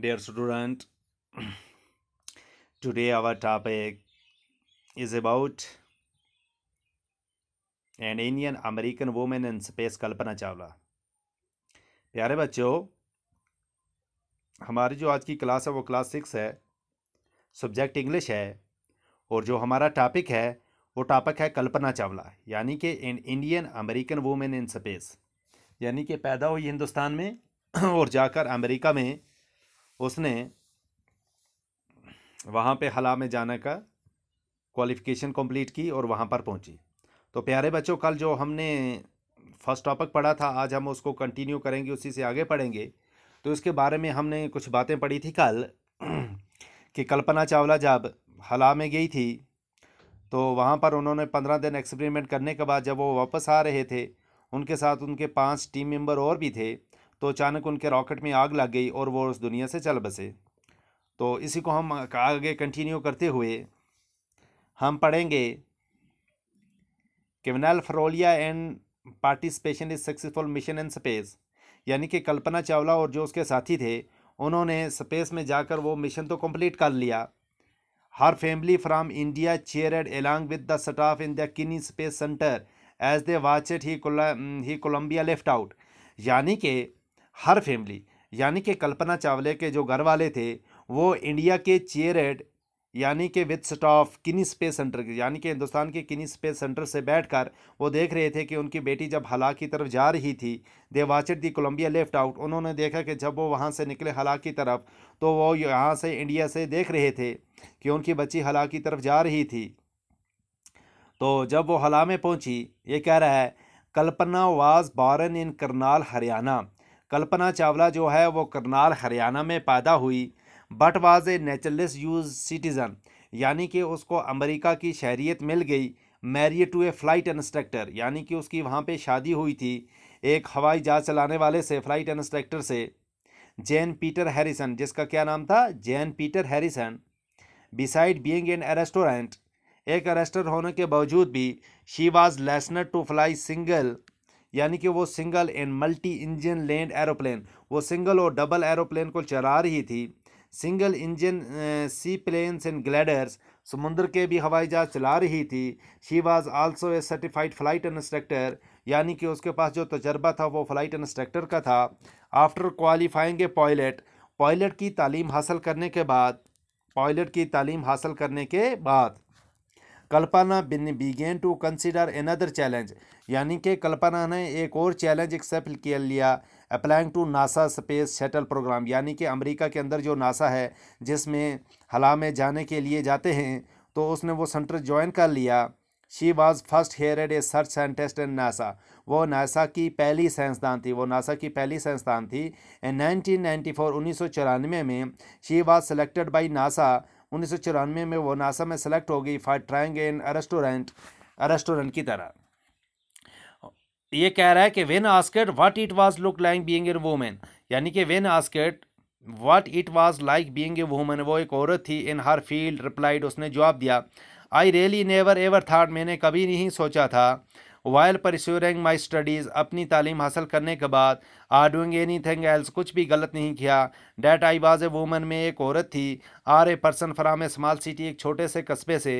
dear student today our topic is about an indian american woman in space कल्पना चावला प्यारे बच्चों हमारी जो आज की क्लास है वो क्लास सिक्स है सब्जेक्ट इंग्लिश है और जो हमारा टॉपिक है वो टॉपिक है कल्पना चावला यानी कि an Indian American women in space यानी कि पैदा हुई हिंदुस्तान में और जाकर अमेरिका में उसने वहाँ पे हला में जाने का क्वालिफ़िकेशन कंप्लीट की और वहाँ पर पहुँची तो प्यारे बच्चों कल जो हमने फर्स्ट टॉपिक पढ़ा था आज हम उसको कंटिन्यू करेंगे उसी से आगे पढ़ेंगे तो इसके बारे में हमने कुछ बातें पढ़ी थी कल कि कल्पना चावला जब हला में गई थी तो वहाँ पर उन्होंने पंद्रह दिन एक्सपेरिमेंट करने के बाद जब वो वापस आ रहे थे उनके साथ उनके पांच टीम मेंबर और भी थे तो अचानक उनके रॉकेट में आग लग गई और वो उस दुनिया से चल बसे तो इसी को हम आगे कंटिन्यू करते हुए हम पढ़ेंगे क्रिमिनल फ्रोलिया and participation is successful mission in space यानी कि कल्पना चावला और जो उसके साथी थे उन्होंने स्पेस में जाकर वो मिशन तो कंप्लीट कर लिया her family from India cheered along with the staff in the Kennedy space centre as they watch he Columbia left out यानी कि हर फैमिली यानी कि कल्पना चावला के जो घर वाले थे वो इंडिया के चेयर हेड यानी कि with staff Kennedy space centre यानी कि हिंदुस्तान के किनी स्पेस सेंटर से बैठकर वो देख रहे थे कि उनकी बेटी जब हला की तरफ जा रही थी they watched the Columbia left out उन्होंने देखा कि जब वो वहाँ से निकले हला की तरफ तो वो यहाँ से इंडिया से देख रहे थे कि उनकी बच्ची हला की तरफ जा रही थी तो जब वो हला में पहुँची ये कह रहा है कल्पना वाज बारन इन करनाल हरियाणा कल्पना चावला जो है वो करनाल हरियाणा में पैदा हुई but was a naturalised US citizen यानी कि उसको अमेरिका की शहरीत मिल गई married to a flight instructor यानी कि उसकी वहाँ पे शादी हुई थी एक हवाई जहाज़ चलाने वाले से फ़्लाइट इंस्ट्रक्टर से जैन पीटर हैरिसन जिसका क्या नाम था Jean Peter Harrison beside being in restaurant एक रेस्टोर होने के बावजूद भी she was licensed to fly single यानी कि वो single and multi engine land aeroplane वो सिंगल और डबल एरोप्लेन को चला रही थी single engine sea planes and gliders समुद्र के भी हवाई जहाज चला रही थी she was also a certified flight instructor यानी कि उसके पास जो तजर्बा था वो फ्लाइट इंस्ट्रक्टर का था after qualifying a pilot pilot की तालीम हासिल करने के बाद पायलट की तालीम हासिल करने के बाद Kalpana began to consider another challenge यानी कि कल्पना ने एक और चैलेंज एक्सेप्ट किया लिया applying to NASA space shuttle programme यानी कि अमेरिका के अंदर जो नासा है जिसमें हला में जाने के लिए जाते हैं तो उसने वो सेंटर ज्वाइन कर लिया she was first hired a search scientist in NASA वो नासा की पहली साइंसदान थी वो नासा की पहली साइंसदान थी इन नाइनटीन नाइन्टी फोर उन्नीस सौ चौरानवे में she was selected by NASA उन्नीस में वो नासा में सेलेक्ट हो गई for trying in restaurant restaurant की तरह ये कह रहा है कि when asked what it was look like being a woman यानी कि when asked what it was like being a woman वो एक औरत थी इन हर फील्ड रिप्लाइड उसने जवाब दिया I really never ever thought मैंने कभी नहीं सोचा था वायल परस्यूरिंग माई स्टडीज़ अपनी तालीम हासिल करने के बाद or doing any thing else कुछ भी गलत नहीं किया that I was a woman में एक औरत थी or a person from a small city एक छोटे से कस्बे से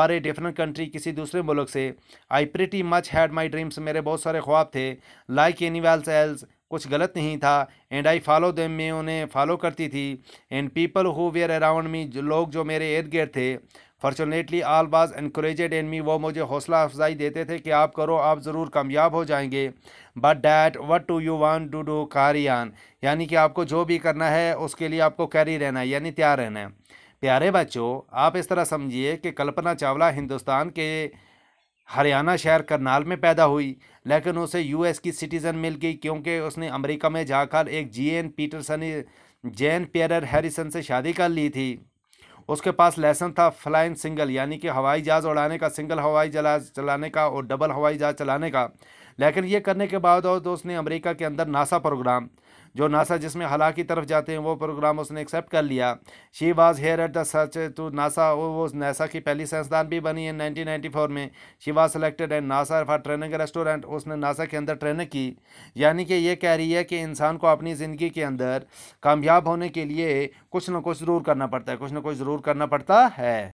और ए डिफरेंट कंट्री किसी दूसरे मुल्क से I pretty much had my dreams मेरे बहुत सारे ख्वाब थे लाइक एनी वेल्स एल्स कुछ गलत नहीं था एंड आई फॉलो देम मैं उन्हें फॉलो करती थी and people who were around me लोग जो मेरे इर्द गिर्द थे फॉर्चुनेटली आल बाज इनक्रेजेड इन मी वो मुझे हौसला अफजाई देते थे कि आप करो आप ज़रूर कामयाब हो जाएंगे but that what to you want to do carry on यानी कि आपको जो भी करना है उसके लिए आपको कैरी रहना है यानी तैयार रहना है प्यारे बच्चों आप इस तरह समझिए कि कल्पना चावला हिंदुस्तान के हरियाणा शहर करनाल में पैदा हुई लेकिन उसे एस की सिटीज़न मिल गई क्योंकि उसने अमरीका में जाकर एक Jean Peterson Jean Pierre Harrison से शादी कर ली थी उसके पास लेसन था फ्लाइंग सिंगल यानी कि हवाई जहाज़ उड़ाने का सिंगल हवाई जहाज चलाने का और डबल हवाई जहाज चलाने का लेकिन ये करने के बावजूद उसने अमेरिका के अंदर नासा प्रोग्राम जो नासा जिसमें हला की तरफ जाते हैं वो प्रोग्राम उसने एक्सेप्ट कर लिया she was here at the search to NASA वो नासा की पहली संस्थान भी बनी है 1994 में she was selected and NASA for training restaurant उसने नासा के अंदर ट्रेनिंग की यानी कि ये कह रही है कि इंसान को अपनी ज़िंदगी के अंदर कामयाब होने के लिए कुछ ना कुछ ज़रूर करना पड़ता है कुछ ना कुछ ज़रूर करना पड़ता है